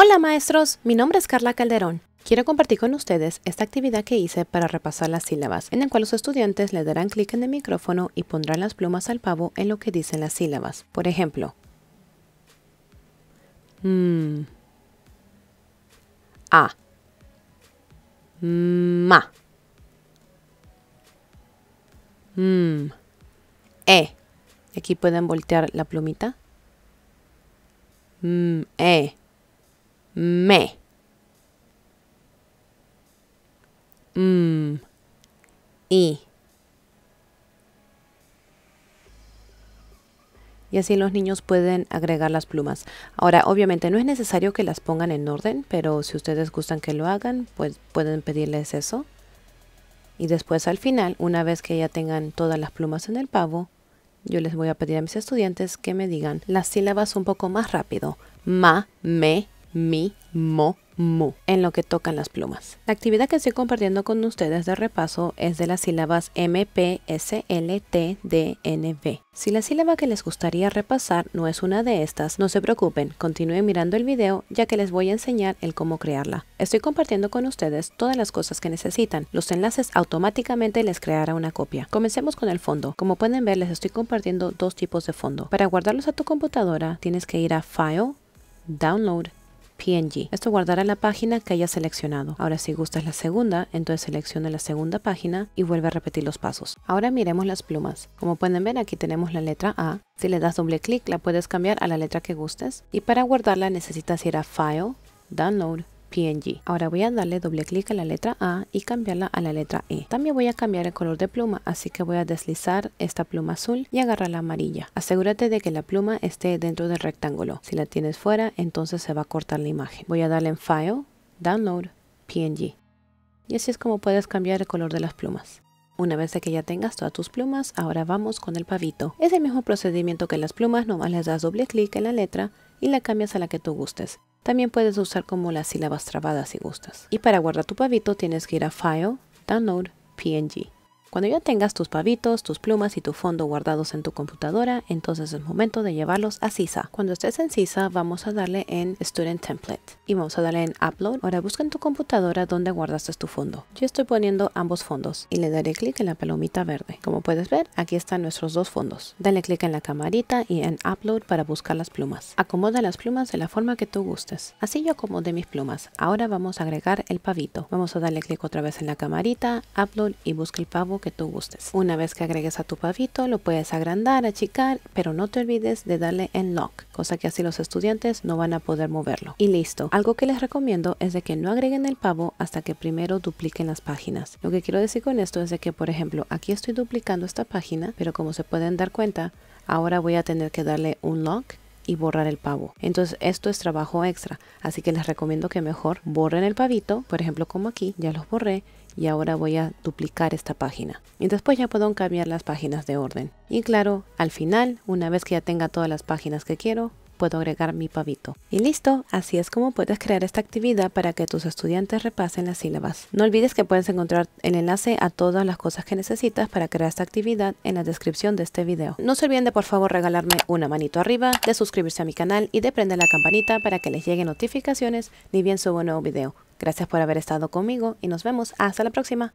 Hola maestros, mi nombre es Carla Calderón. Quiero compartir con ustedes esta actividad que hice para repasar las sílabas, en la cual los estudiantes le darán clic en el micrófono y pondrán las plumas al pavo en lo que dicen las sílabas. Por ejemplo, mm, a, ma, mm". e. Aquí pueden voltear la plumita. Mm, e me. m, mm. Y. Y así los niños pueden agregar las plumas. Ahora, obviamente no es necesario que las pongan en orden, pero si ustedes gustan que lo hagan, pues pueden pedirles eso. Y después al final, una vez que ya tengan todas las plumas en el pavo, yo les voy a pedir a mis estudiantes que me digan las sílabas un poco más rápido. Ma, me, mi, mo, mu, en lo que tocan las plumas. La actividad que estoy compartiendo con ustedes de repaso es de las sílabas M, P, S, L, T, D, N, V. Si la sílaba que les gustaría repasar no es una de estas, no se preocupen, continúen mirando el video ya que les voy a enseñar el cómo crearla. Estoy compartiendo con ustedes todas las cosas que necesitan. Los enlaces automáticamente les creará una copia. Comencemos con el fondo. Como pueden ver, les estoy compartiendo dos tipos de fondo. Para guardarlos a tu computadora, tienes que ir a File, Download, PNG. Esto guardará la página que hayas seleccionado. Ahora si gustas la segunda, entonces selecciona la segunda página y vuelve a repetir los pasos. Ahora miremos las plumas. Como pueden ver aquí tenemos la letra A. Si le das doble clic la puedes cambiar a la letra que gustes. Y para guardarla necesitas ir a File, Download, PNG. Ahora voy a darle doble clic a la letra A y cambiarla a la letra E. También voy a cambiar el color de pluma, así que voy a deslizar esta pluma azul y agarrar la amarilla. Asegúrate de que la pluma esté dentro del rectángulo. Si la tienes fuera, entonces se va a cortar la imagen. Voy a darle en File, Download, PNG. Y así es como puedes cambiar el color de las plumas. Una vez que ya tengas todas tus plumas, ahora vamos con el pavito. Es el mismo procedimiento que las plumas, nomás le das doble clic en la letra y la cambias a la que tú gustes. También puedes usar como las sílabas trabadas si gustas. Y para guardar tu pavito tienes que ir a File, Download, PNG. Cuando ya tengas tus pavitos, tus plumas y tu fondo guardados en tu computadora, entonces es momento de llevarlos a Sisa. Cuando estés en Sisa, vamos a darle en Student Template y vamos a darle en Upload. Ahora busca en tu computadora donde guardaste tu fondo. Yo estoy poniendo ambos fondos y le daré clic en la palomita verde. Como puedes ver, aquí están nuestros dos fondos. Dale clic en la camarita y en Upload para buscar las plumas. Acomoda las plumas de la forma que tú gustes. Así yo acomodé mis plumas. Ahora vamos a agregar el pavito. Vamos a darle clic otra vez en la camarita, Upload y busca el pavo que tú gustes. Una vez que agregues a tu pavito, lo puedes agrandar, achicar, pero no te olvides de darle en lock, cosa que así los estudiantes no van a poder moverlo. Y listo. Algo que les recomiendo es de que no agreguen el pavo hasta que primero dupliquen las páginas. Lo que quiero decir con esto es de que, por ejemplo, aquí estoy duplicando esta página, pero como se pueden dar cuenta, ahora voy a tener que darle un lock y borrar el pavo. Entonces esto es trabajo extra, así que les recomiendo que mejor borren el pavito, por ejemplo como aquí, ya los borré y ahora voy a duplicar esta página. Y después ya puedo cambiar las páginas de orden. Y claro, al final, una vez que ya tenga todas las páginas que quiero, puedo agregar mi pavito. Y listo, así es como puedes crear esta actividad para que tus estudiantes repasen las sílabas. No olvides que puedes encontrar el enlace a todas las cosas que necesitas para crear esta actividad en la descripción de este video. No se olviden de por favor regalarme una manito arriba, de suscribirse a mi canal y de prender la campanita para que les lleguen notificaciones ni bien subo un nuevo video. Gracias por haber estado conmigo y nos vemos hasta la próxima.